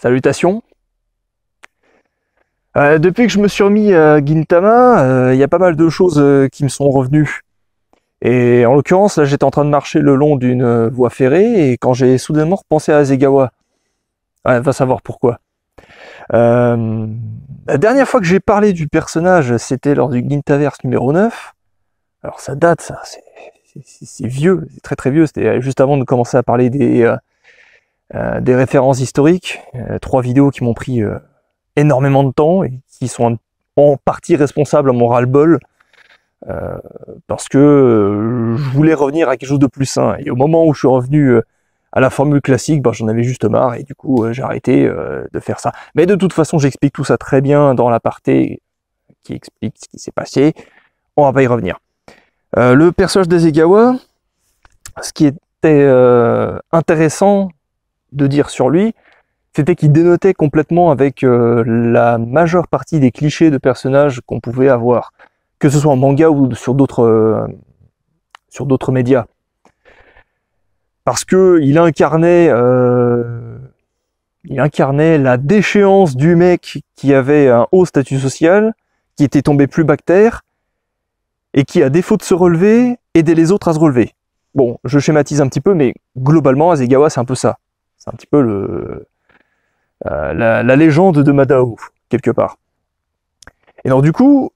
Salutations. Euh, depuis que je me suis remis à euh, Gintama, il euh, y a pas mal de choses qui me sont revenues. Et en l'occurrence, là, j'étais en train de marcher le long d'une voie ferrée et quand j'ai soudainement repensé à Zegawa. Ouais, va savoir pourquoi. la dernière fois que j'ai parlé du personnage, c'était lors du Gintaverse numéro 9. Alors ça date, ça, c'est vieux, c'est très très vieux. C'était juste avant de commencer à parler des euh, des références historiques, euh, trois vidéos qui m'ont pris euh, énormément de temps et qui sont en partie responsables à mon ras-le-bol parce que je voulais revenir à quelque chose de plus sain. Et au moment où je suis revenu à la formule classique, ben, j'en avais juste marre et du coup j'ai arrêté de faire ça. Mais de toute façon, j'explique tout ça très bien dans partie qui explique ce qui s'est passé. On va pas y revenir. le personnage Egawa, ce qui était intéressant de dire sur lui, c'était qu'il dénotait complètement avec euh, la majeure partie des clichés de personnages qu'on pouvait avoir, que ce soit en manga ou sur d'autres euh, sur d'autres médias. Parce que il incarnait euh, il incarnait la déchéance du mec qui avait un haut statut social, qui était tombé plus bactère et qui, à défaut de se relever, aidait les autres à se relever. Bon, je schématise un petit peu, mais globalement, Azegawa, c'est un peu ça. C'est un petit peu le, euh, la, légende de Madao, quelque part. Et donc du coup,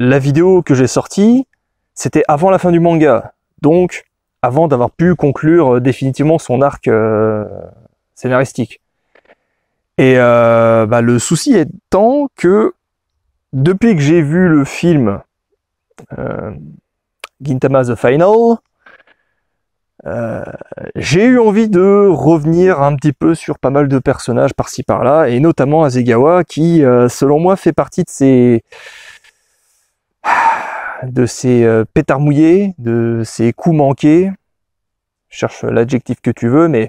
la vidéo que j'ai sortie, c'était avant la fin du manga, donc avant d'avoir pu conclure euh, définitivement son arc euh, scénaristique. Et bah, le souci étant que depuis que j'ai vu le film Gintama The Final, euh, j'ai eu envie de revenir un petit peu sur pas mal de personnages par-ci par-là, et notamment Azegawa, qui, euh, selon moi, fait partie de ces de ces euh, pétards mouillés, de ces coups manqués. Je cherche l'adjectif que tu veux, mais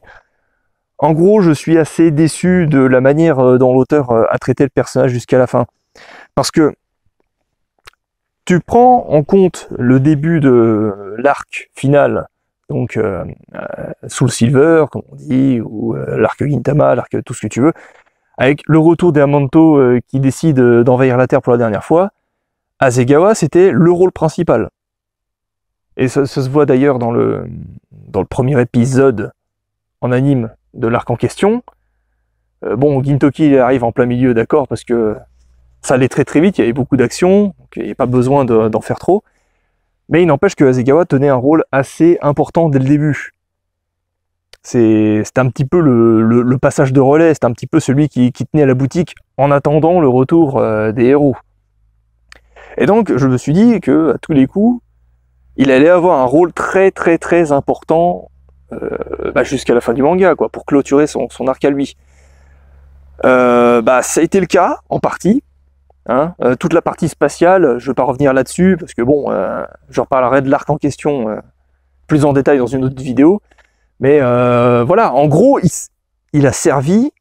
en gros, je suis assez déçu de la manière dont l'auteur a traité le personnage jusqu'à la fin, parce que tu prends en compte le début de l'arc final donc sous euh, euh, Soul Silver, comme on dit, ou euh, l'arc Gintama, l'arc tout ce que tu veux, avec le retour Amanto qui décide d'envahir la Terre pour la dernière fois, Azegawa, c'était le rôle principal. Et ça, se voit d'ailleurs dans le, dans le premier épisode en anime de l'arc en question. bon, Gintoki arrive en plein milieu, d'accord, parce que ça allait très très vite, il y avait beaucoup d'actions, il n'y avait pas besoin d'en faire trop. Mais il n'empêche que Azegawa tenait un rôle assez important dès le début. C'est un petit peu le, passage de relais, c'est un petit peu celui qui, tenait la boutique en attendant le retour euh, des héros. Et donc je me suis dit que à tous les coups, il allait avoir un rôle très très très important euh, bah, jusqu'à la fin du manga, quoi, pour clôturer son, arc à lui. Euh, bah, ça a été le cas, en partie, Hein. Euh, toute la partie spatiale, je ne vais pas revenir là-dessus, parce que bon, euh, je reparlerai de l'arc en question euh, plus en détail dans une autre vidéo. Mais voilà, en gros, il, a servi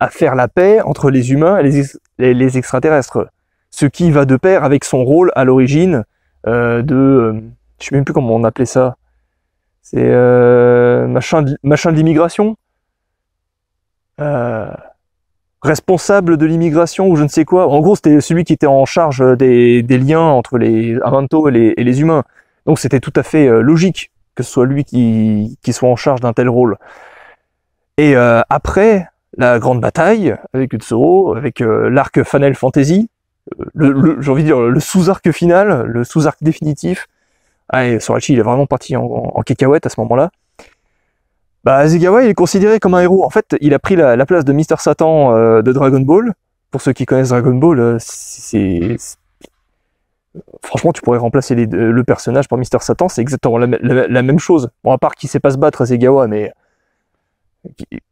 à faire la paix entre les humains et les, extraterrestres. Ce qui va de pair avec son rôle à l'origine de... je ne sais même plus comment on appelait ça. C'est machin, machin de l'immigration responsable de l'immigration ou je ne sais quoi. En gros, c'était celui qui était en charge euh, des, liens entre les Avanto et les, humains. Donc c'était tout à fait euh, logique que ce soit lui qui, soit en charge d'un tel rôle. Et euh, après la grande bataille avec Utsuro, avec l'arc Fanel Fantasy, j'ai envie de dire le sous-arc final, le sous-arc définitif, ah, et Sorachi il est vraiment parti en cacahuète à ce moment-là. Bah, il est considéré comme un héros. En fait, il a pris la, place de Mister Satan euh, de Dragon Ball. Pour ceux qui connaissent Dragon Ball, euh, c'est franchement, tu pourrais remplacer le personnage par Mister Satan, c'est exactement la, même chose. Bon, à part qu'il sait pas se battre, Zegawa, mais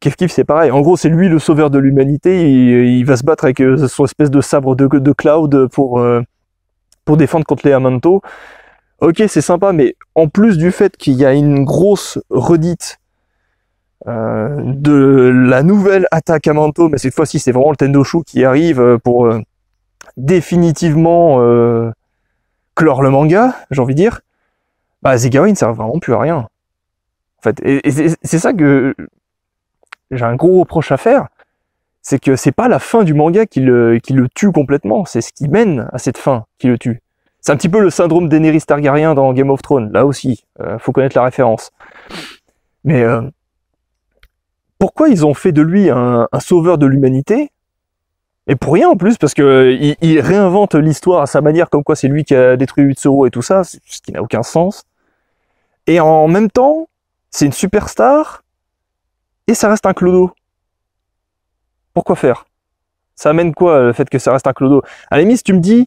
qu'il Kif, c'est pareil. En gros, c'est lui le sauveur de l'humanité. Il, va se battre avec euh, son espèce de sabre de, cloud pour, pour défendre contre les Amanto. Ok, c'est sympa, mais en plus du fait qu'il y a une grosse redite euh, de la nouvelle attaque à Manto, mais cette fois-ci c'est vraiment le Tendoshu qui arrive euh, pour euh, définitivement clore le manga, j'ai envie de dire, bah Zegawa ne sert vraiment plus à rien. En fait, et, c'est ça que j'ai un gros reproche à faire, c'est que c'est pas la fin du manga qui le, qui le tue complètement, c'est ce qui mène à cette fin qui le tue. C'est un petit peu le syndrome Daenerys Targaryen dans Game of Thrones, là aussi, faut connaître la référence. Mais pourquoi ils ont fait de lui un, sauveur de l'humanité et pour rien en plus, parce que euh, il, réinvente l'histoire à sa manière, comme quoi c'est lui qui a détruit 8 et tout ça, ce qui n'a aucun sens. Et en même temps, c'est une superstar, et ça reste un clodo. Pourquoi faire Ça amène quoi le fait que ça reste un clodo À tu me dis,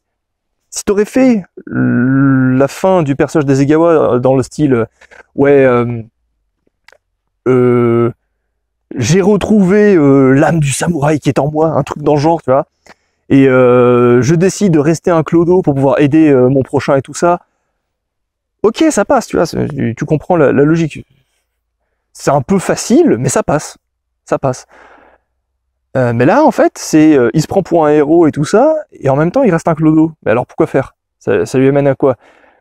si t'aurais fait la fin du personnage des Egawa euh, dans le style, euh, ouais, euh, j'ai retrouvé euh, l'âme du samouraï qui est en moi, un truc dans le genre, tu vois. Et euh, je décide de rester un clodo pour pouvoir aider euh, mon prochain et tout ça. Ok, ça passe, tu vois, tu, comprends la, logique. C'est un peu facile, mais ça passe. Ça passe. Euh, mais là, en fait, c'est il se prend pour un héros et tout ça, et en même temps, il reste un clodo. Mais alors, pourquoi faire ça, ça lui amène à quoi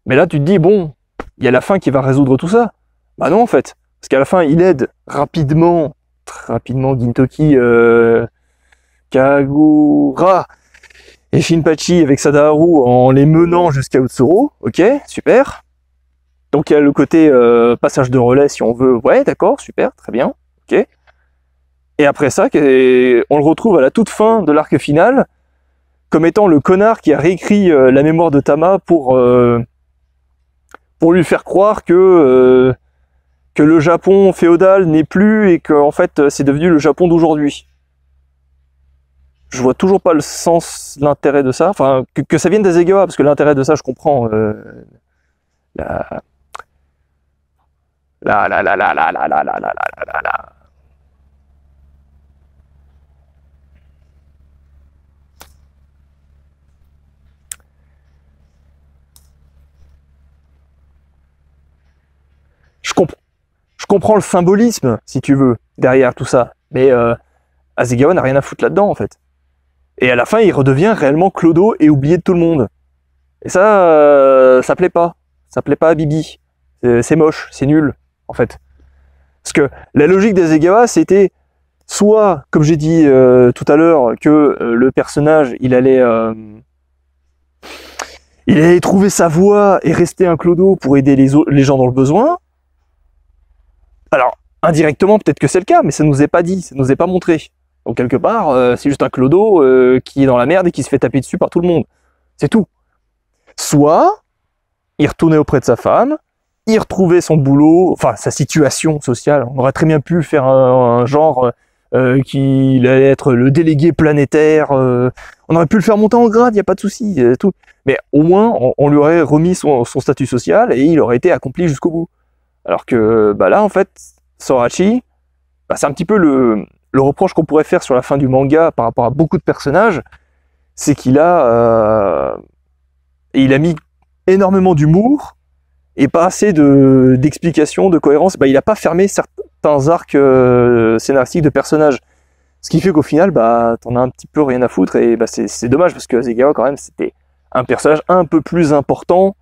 Mais là, tu te dis, bon, il y a la fin qui va résoudre tout ça. Bah non, en fait. Parce qu'à la fin, il aide rapidement rapidement Gintoki, euh, Kagura et Shinpachi avec Sadaharu en les menant jusqu'à Utsuro. Ok, super. Donc il y a le côté euh, passage de relais si on veut. Ouais, d'accord, super, très bien. Ok. Et après ça, on le retrouve à la toute fin de l'arc final comme étant le connard qui a réécrit euh, la mémoire de Tama pour pour lui faire croire que que le Japon féodal n'est plus et que en fait c'est devenu le Japon d'aujourd'hui. Je vois toujours pas le sens, l'intérêt de ça. Enfin, que, ça vienne des Egawa, parce que l'intérêt de ça, je comprends. La... la... La, la, la, la, la, la, la, la, la, la, la, je comprends le symbolisme, si tu veux, derrière tout ça. Mais euh, Azegawa n'a rien à foutre là-dedans, en fait. Et à la fin, il redevient réellement clodo et oublié de tout le monde. Et ça, euh, ça plaît pas. Ça plaît pas à Bibi. C'est moche, c'est nul, en fait. Parce que la logique d'Azegawa, c'était soit, comme j'ai dit euh, tout à l'heure, que le personnage, il allait, il allait trouver sa voie et rester un clodo pour aider les gens dans le besoin, alors, indirectement, peut-être que c'est le cas, mais ça nous est pas dit, ça nous est pas montré. Donc quelque part, euh, c'est juste un clodo euh, qui est dans la merde et qui se fait taper dessus par tout le monde. C'est tout. Soit, il retournait auprès de sa femme, il retrouvait son boulot, enfin sa situation sociale. On aurait très bien pu faire un, genre qui euh, qu'il allait être le délégué planétaire. on aurait pu le faire monter en grade, il n'y a pas de souci, tout. Mais au moins, on, lui aurait remis son, statut social et il aurait été accompli jusqu'au bout. Alors que bah là, en fait, Sorachi, bah, c'est un petit peu le, reproche qu'on pourrait faire sur la fin du manga par rapport à beaucoup de personnages, c'est qu'il a, euh, il a mis énormément d'humour et pas assez de d'explications, de cohérence. Bah, il n'a pas fermé certains arcs euh, scénaristiques de personnages. Ce qui fait qu'au final, bah, t'en as un petit peu rien à foutre et bah, c'est dommage parce que Azegawa, quand même, c'était un personnage un peu plus important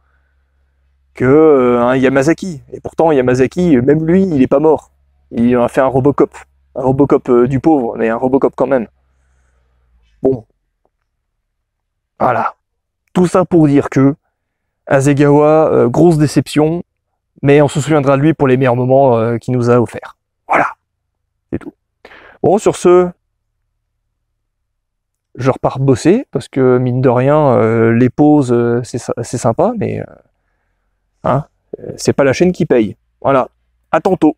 que euh, un Yamazaki. Et pourtant, Yamazaki, même lui, il est pas mort. Il a fait un Robocop. Un Robocop euh, du pauvre, mais un Robocop quand même. Bon. Voilà. Tout ça pour dire que Azegawa, euh, grosse déception, mais on se souviendra de lui pour les meilleurs moments qu'il nous a offerts. Voilà. C'est tout. Bon, sur ce, je repars bosser, parce que mine de rien, les pauses, c'est sympa, mais... Hein euh, c'est pas la chaîne qui paye. Voilà. À tantôt.